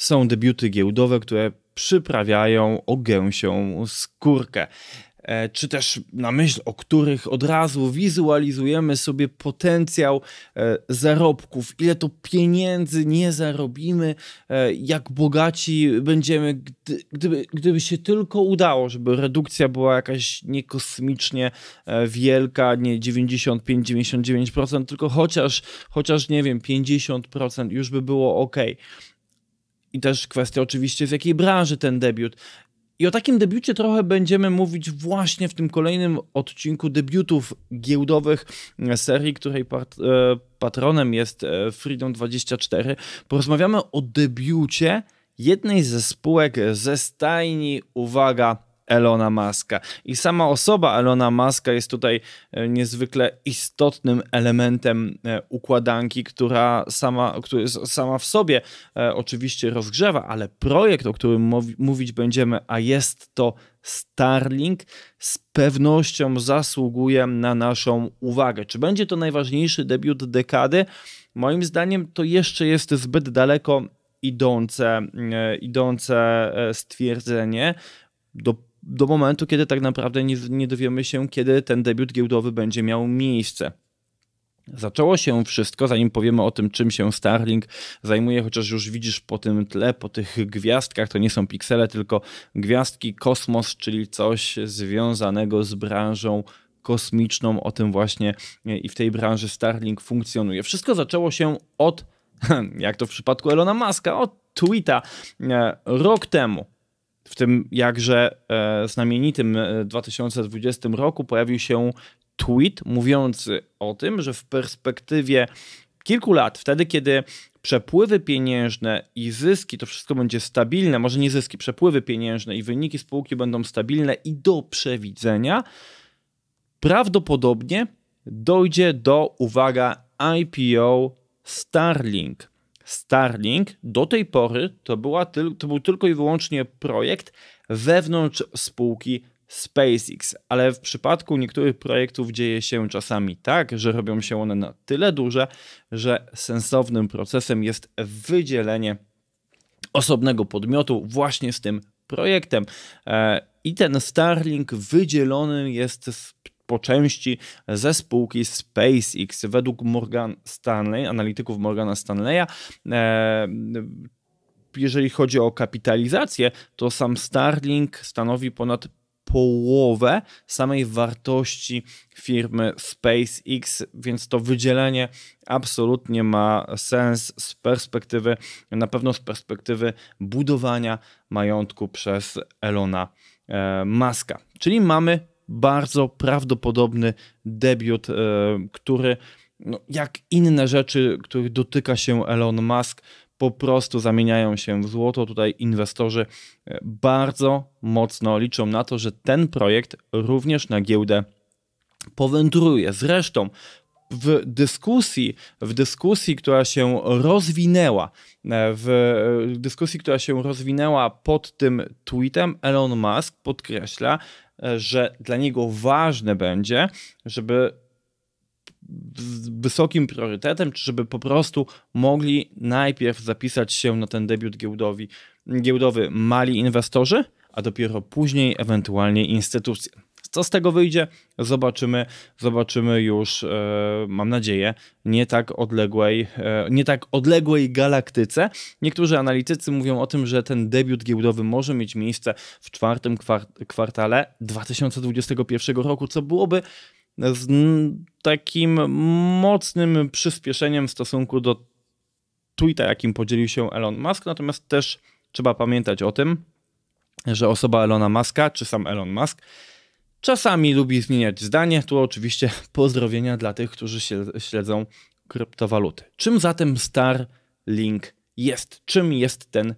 są debiuty giełdowe, które przyprawiają o gęsią skórkę e, czy też na myśl o których od razu wizualizujemy sobie potencjał e, zarobków, ile to pieniędzy nie zarobimy, e, jak bogaci będziemy, gdyby, gdyby się tylko udało, żeby redukcja była jakaś niekosmicznie wielka, nie 95-99%, tylko chociaż, chociaż nie wiem, 50% już by było ok. I też kwestia oczywiście, z jakiej branży ten debiut. I o takim debiucie trochę będziemy mówić właśnie w tym kolejnym odcinku debiutów giełdowych e, serii, której part, e, patronem jest e, Freedom24. Porozmawiamy o debiucie jednej ze spółek ze stajni, uwaga, Elona Muska. I sama osoba Elona Muska jest tutaj e, niezwykle istotnym elementem e, układanki, która sama, która sama w sobie e, oczywiście rozgrzewa, ale projekt, o którym mówić będziemy, a jest to Starlink z pewnością zasługuje na naszą uwagę. Czy będzie to najważniejszy debiut dekady? Moim zdaniem to jeszcze jest zbyt daleko idące, idące stwierdzenie. Do do momentu, kiedy tak naprawdę nie, nie dowiemy się, kiedy ten debiut giełdowy będzie miał miejsce. Zaczęło się wszystko, zanim powiemy o tym, czym się Starlink zajmuje, chociaż już widzisz po tym tle, po tych gwiazdkach, to nie są piksele, tylko gwiazdki, kosmos, czyli coś związanego z branżą kosmiczną. O tym właśnie e, i w tej branży Starlink funkcjonuje. Wszystko zaczęło się od, jak to w przypadku Elona Muska, od tweeta e, rok temu. W tym jakże e, znamienitym 2020 e, roku pojawił się tweet mówiący o tym, że w perspektywie kilku lat, wtedy kiedy przepływy pieniężne i zyski, to wszystko będzie stabilne, może nie zyski, przepływy pieniężne i wyniki spółki będą stabilne i do przewidzenia, prawdopodobnie dojdzie do, uwaga, IPO Starlink. Starlink do tej pory to, była to był tylko i wyłącznie projekt wewnątrz spółki SpaceX, ale w przypadku niektórych projektów dzieje się czasami tak, że robią się one na tyle duże, że sensownym procesem jest wydzielenie osobnego podmiotu właśnie z tym projektem. E, I ten Starlink wydzielony jest z po części ze spółki SpaceX. Według Morgan Stanley, analityków Morgana Stanleya, e, jeżeli chodzi o kapitalizację, to sam Starlink stanowi ponad połowę samej wartości firmy SpaceX, więc to wydzielenie absolutnie ma sens z perspektywy, na pewno z perspektywy budowania majątku przez Elona e, Muska. Czyli mamy bardzo prawdopodobny debiut, e, który no, jak inne rzeczy, których dotyka się Elon Musk, po prostu zamieniają się w złoto. Tutaj inwestorzy e, bardzo mocno liczą na to, że ten projekt również na giełdę powędruje. Zresztą w dyskusji, w dyskusji, która się rozwinęła, e, e, w dyskusji, która się rozwinęła pod tym tweetem, Elon Musk podkreśla, e, że dla niego ważne będzie, żeby wysokim priorytetem, czy żeby po prostu mogli najpierw zapisać się na ten debiut giełdowy mali inwestorzy, a dopiero później ewentualnie instytucje. Co z tego wyjdzie? Zobaczymy, zobaczymy już, e, mam nadzieję, nie tak odległej, e, nie tak odległej galaktyce. Niektórzy analitycy mówią o tym, że ten debiut giełdowy może mieć miejsce w czwartym kwartale 2021 roku, co byłoby z takim mocnym przyspieszeniem w stosunku do tweeta, jakim podzielił się Elon Musk. Natomiast też trzeba pamiętać o tym, że osoba Elona Muska, czy sam Elon Musk, Czasami lubi zmieniać zdanie. Tu oczywiście pozdrowienia dla tych, którzy śledzą kryptowaluty. Czym zatem Starlink jest? Czym jest ten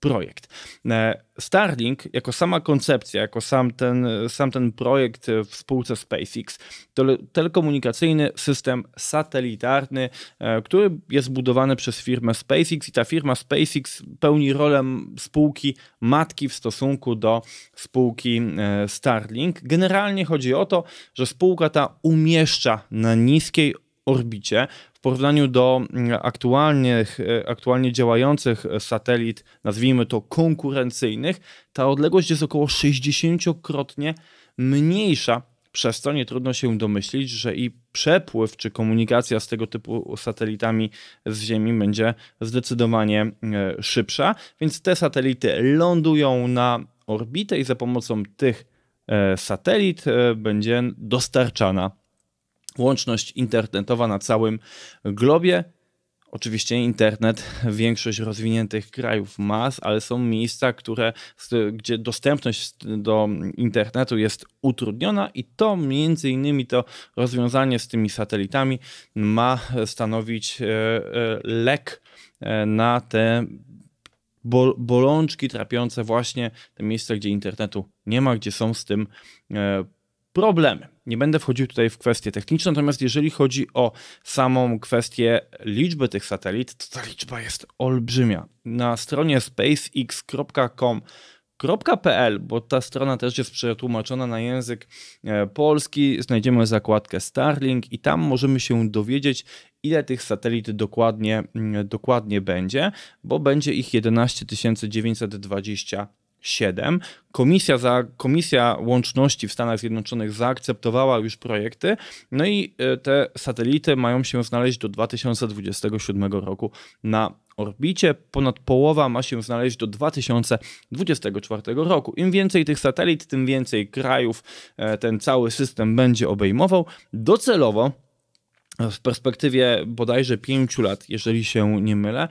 projekt. E, Starlink jako sama koncepcja, jako sam ten, sam ten projekt w spółce SpaceX to telekomunikacyjny system satelitarny, e, który jest budowany przez firmę SpaceX i ta firma SpaceX pełni rolę spółki matki w stosunku do spółki e, Starlink. Generalnie chodzi o to, że spółka ta umieszcza na niskiej orbicie w porównaniu do mm, aktualnych, e, aktualnie działających e, satelit, nazwijmy to konkurencyjnych, ta odległość jest około 60-krotnie mniejsza przez to nie trudno się domyślić, że i przepływ czy komunikacja z tego typu satelitami z Ziemi będzie zdecydowanie e, szybsza. Więc te satelity lądują na orbitę i za pomocą tych satelit będzie dostarczana łączność internetowa na całym globie. Oczywiście internet większość rozwiniętych krajów ma, ale są miejsca, które, gdzie dostępność do internetu jest utrudniona i to między innymi to rozwiązanie z tymi satelitami ma stanowić e, e, lek e, na te bolączki trapiące właśnie te miejsca, gdzie internetu nie ma, gdzie są z tym Problemy. Nie będę wchodził tutaj w kwestie techniczne, natomiast jeżeli chodzi o samą kwestię liczby tych satelit, to ta liczba jest olbrzymia. Na stronie spacex.com.pl, bo ta strona też jest przetłumaczona na język e, polski. Znajdziemy zakładkę Starlink i tam możemy się dowiedzieć, ile tych satelit dokładnie, mm, dokładnie będzie, bo będzie ich 11 920 7. Komisja, za, Komisja Łączności w Stanach Zjednoczonych zaakceptowała już projekty, no i e, te satelity mają się znaleźć do 2027 roku na orbicie. Ponad połowa ma się znaleźć do 2024 roku. Im więcej tych satelit, tym więcej krajów e, ten cały system będzie obejmował. Docelowo e, w perspektywie bodajże 5 lat, jeżeli się nie mylę,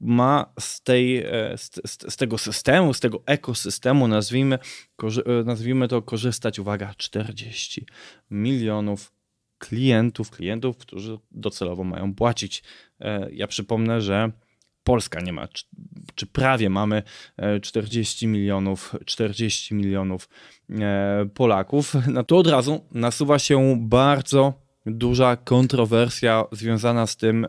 ma z, tej, e, z, z, tego systemu, z tego ekosystemu, nazwijmy, e, nazwijmy to, korzystać, uwaga, 40 milionów klientów, klientów, którzy docelowo mają płacić. E, ja przypomnę, że Polska nie ma, czy, czy prawie mamy 40 milionów, 40 milionów Polaków, no to od razu nasuwa się bardzo duża kontrowersja związana z tym e,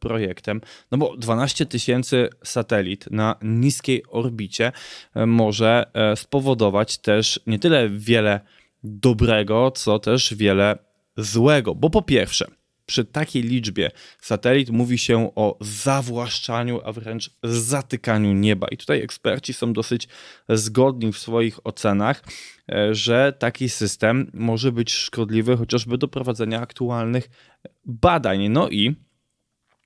projektem. No bo 12 tysięcy satelit na niskiej orbicie e, może e, spowodować też nie tyle wiele dobrego, co też wiele złego. Bo po pierwsze, przy takiej liczbie satelit mówi się o zawłaszczaniu, a wręcz zatykaniu nieba. I tutaj eksperci są dosyć zgodni w swoich ocenach, e, że taki system może być szkodliwy chociażby do prowadzenia aktualnych badań. No i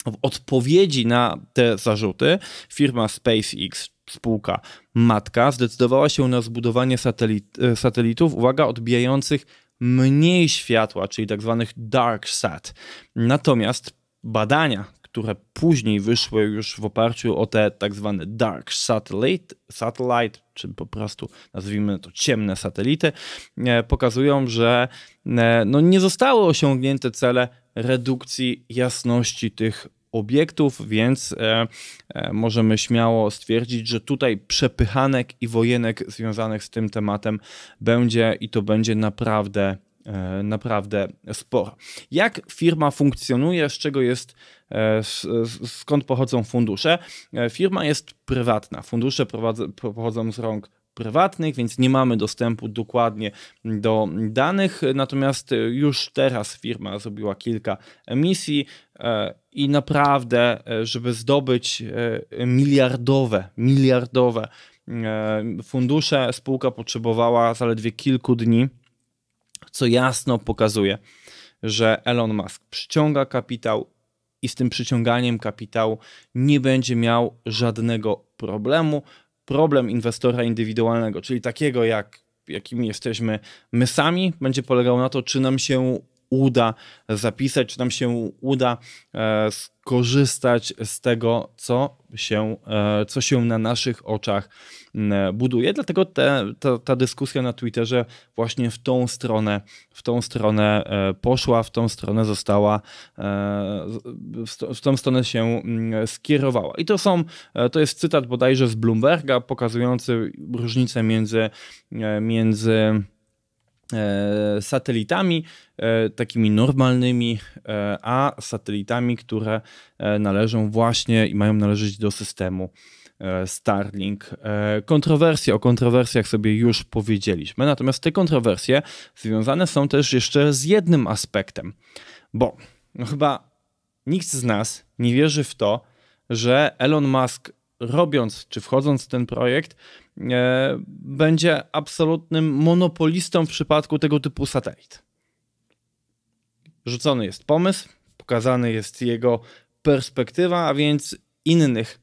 w odpowiedzi na te zarzuty firma SpaceX, spółka matka, zdecydowała się na zbudowanie satelit, e, satelitów, uwaga, odbijających mniej światła, czyli tak zwanych dark sat. Natomiast badania, które później wyszły już w oparciu o te tak zwane dark satellite, satellite czy po prostu nazwijmy to ciemne satelity, e, pokazują, że e, no, nie zostały osiągnięte cele redukcji jasności tych obiektów, więc e, e, możemy śmiało stwierdzić, że tutaj przepychanek i wojenek związanych z tym tematem będzie i to będzie naprawdę e, naprawdę sporo. Jak firma funkcjonuje, z czego jest, skąd pochodzą fundusze? Firma jest prywatna. Fundusze pochodzą z rąk prywatnych, więc nie mamy dostępu dokładnie do danych. Natomiast e, już teraz firma zrobiła kilka emisji e, i naprawdę, e, żeby zdobyć miliardowe, miliardowe fundusze, spółka potrzebowała zaledwie kilku dni, co jasno pokazuje, że Elon Musk przyciąga kapitał i z tym przyciąganiem kapitału nie będzie miał żadnego problemu problem inwestora indywidualnego, czyli takiego jak jakimi jesteśmy my sami, będzie polegał na to, czy nam się uda zapisać, czy nam się uda e, korzystać z tego, co się, e, co się na naszych oczach buduje. Dlatego te, ta, ta dyskusja na Twitterze właśnie w tą stronę, w tą stronę e, poszła, w tą stronę została, e, w tą stronę się skierowała. I to są, to jest cytat bodajże z Bloomberga, pokazujący różnicę między, między E, satelitami e, takimi normalnymi, e, a satelitami, które należą właśnie i mają należeć do systemu Starlink. Kontrowersje, o kontrowersjach sobie już powiedzieliśmy, natomiast te kontrowersje związane są też jeszcze z jednym aspektem, bo no chyba nikt z nas nie wierzy w to, że Elon Musk robiąc czy wchodząc w ten projekt, E, będzie absolutnym monopolistą w przypadku tego typu satelit. Rzucony jest pomysł, pokazany jest jego perspektywa, a więc innych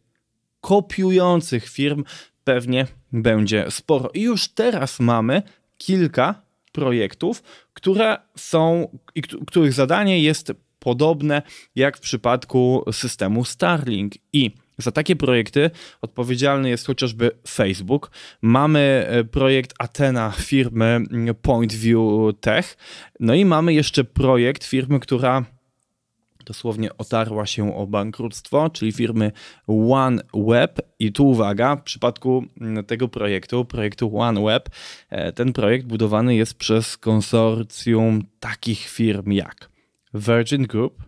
kopiujących firm pewnie będzie sporo. I już teraz mamy kilka projektów, które są i których zadanie jest podobne jak w przypadku systemu Starlink i za takie projekty odpowiedzialny jest chociażby Facebook. Mamy e, projekt Atena firmy mm, Point View Tech. No i mamy jeszcze projekt firmy, która dosłownie otarła się o bankructwo, czyli firmy OneWeb. I tu uwaga, w przypadku mm, tego projektu, projektu OneWeb, e, ten projekt budowany jest przez konsorcjum takich firm jak Virgin Group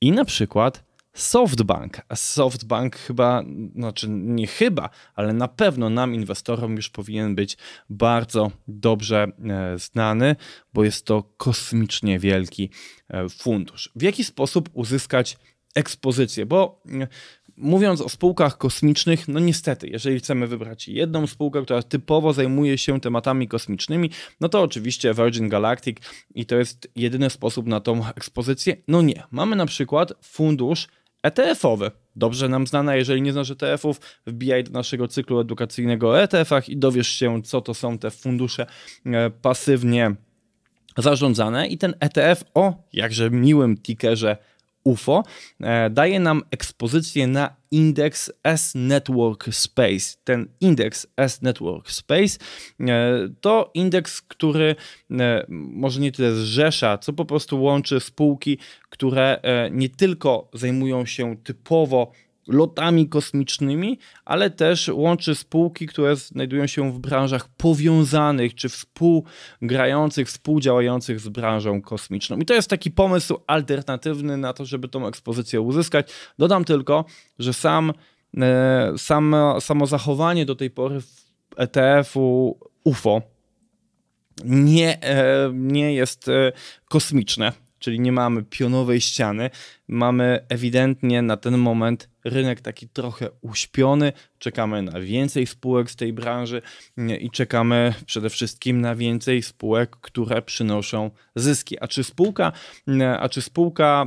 i na przykład SoftBank. A SoftBank chyba, znaczy nie chyba, ale na pewno nam inwestorom już powinien być bardzo dobrze e, znany, bo jest to kosmicznie wielki e, fundusz. W jaki sposób uzyskać ekspozycję? Bo mm, mówiąc o spółkach kosmicznych, no niestety, jeżeli chcemy wybrać jedną spółkę, która typowo zajmuje się tematami kosmicznymi, no to oczywiście Virgin Galactic i to jest jedyny sposób na tą ekspozycję. No nie, mamy na przykład fundusz ETF-owe. Dobrze nam znana, jeżeli nie znasz ETF-ów, wbijaj do naszego cyklu edukacyjnego o ETF-ach i dowiesz się, co to są te fundusze e, pasywnie zarządzane. I ten ETF o jakże miłym tickerze UFO, e, daje nam ekspozycję na indeks S-Network Space. Ten indeks S-Network Space e, to indeks, który e, może nie tyle zrzesza, co po prostu łączy spółki, które nie tylko zajmują się typowo lotami kosmicznymi, ale też łączy spółki, które znajdują się w branżach powiązanych czy współgrających, współdziałających z branżą kosmiczną. I to jest taki pomysł alternatywny na to, żeby tą ekspozycję uzyskać. Dodam tylko, że sam, e, samo, samo zachowanie do tej pory ETF-u UFO nie, e, nie jest e, kosmiczne czyli nie mamy pionowej ściany, mamy ewidentnie na ten moment rynek taki trochę uśpiony. Czekamy na więcej spółek z tej branży i czekamy przede wszystkim na więcej spółek, które przynoszą zyski. A czy spółka, a czy spółka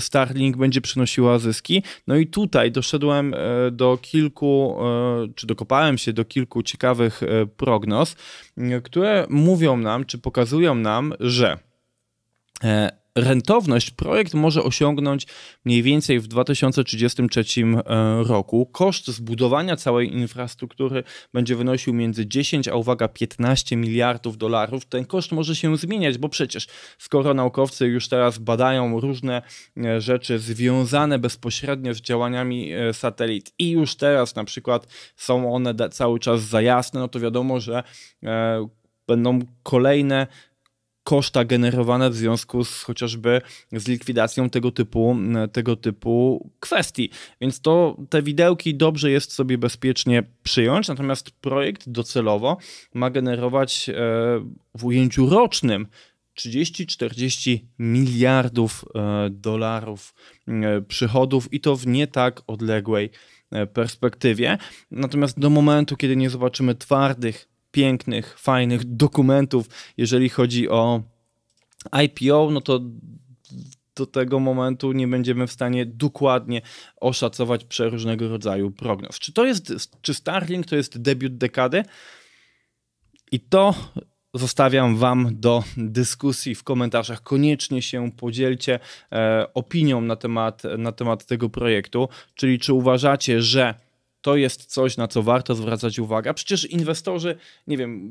Starlink będzie przynosiła zyski? No i tutaj doszedłem e, do kilku, e, czy dokopałem się do kilku ciekawych e, prognoz, które mówią nam, czy pokazują nam, że rentowność projekt może osiągnąć mniej więcej w 2033 e, roku. Koszt zbudowania całej infrastruktury będzie wynosił między 10 a uwaga 15 miliardów dolarów. Ten koszt może się zmieniać, bo przecież skoro naukowcy już teraz badają różne e, rzeczy związane bezpośrednio z działaniami e, satelit i już teraz na przykład są one cały czas za jasne, no to wiadomo, że będą kolejne koszta generowane w związku z chociażby z likwidacją tego typu, tego typu kwestii. Więc to te widełki dobrze jest sobie bezpiecznie przyjąć, natomiast projekt docelowo ma generować e, w ujęciu rocznym 30-40 miliardów e, dolarów e, przychodów i to w nie tak odległej perspektywie. Natomiast do momentu, kiedy nie zobaczymy twardych pięknych, fajnych dokumentów. Jeżeli chodzi o IPO, no to do tego momentu nie będziemy w stanie dokładnie oszacować przeróżnego rodzaju prognoz. Czy to jest, czy Starlink to jest debiut dekady? I to zostawiam Wam do dyskusji w komentarzach. Koniecznie się podzielcie e, opinią na temat, na temat tego projektu, czyli czy uważacie, że to jest coś, na co warto zwracać uwagę. A przecież inwestorzy, nie wiem,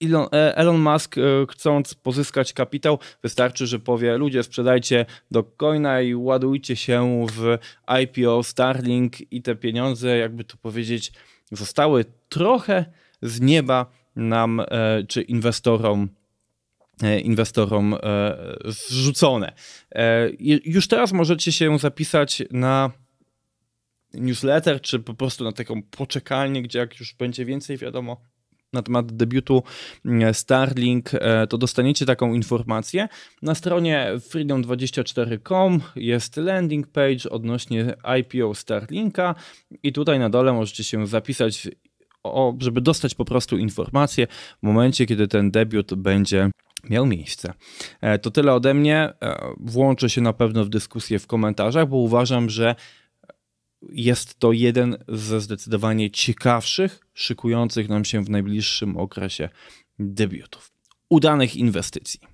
Elon, Elon Musk e, chcąc pozyskać kapitał, wystarczy, że powie ludzie sprzedajcie do coina i ładujcie się w IPO Starlink i te pieniądze, jakby to powiedzieć, zostały trochę z nieba nam e, czy inwestorom e, inwestorom zrzucone. Już teraz możecie się zapisać na newsletter, czy po prostu na taką poczekalnię, gdzie jak już będzie więcej wiadomo na temat debiutu mm, Starlink, e, to dostaniecie taką informację. Na stronie freedom24.com jest landing page odnośnie IPO Starlinka i tutaj na dole możecie się zapisać, żeby dostać po prostu informację w momencie, kiedy ten debiut będzie miał miejsce. E, to tyle ode mnie. E, włączę się na pewno w dyskusję w komentarzach, bo uważam, że jest to jeden ze zdecydowanie ciekawszych, szykujących nam się w najbliższym okresie debiutów. Udanych inwestycji.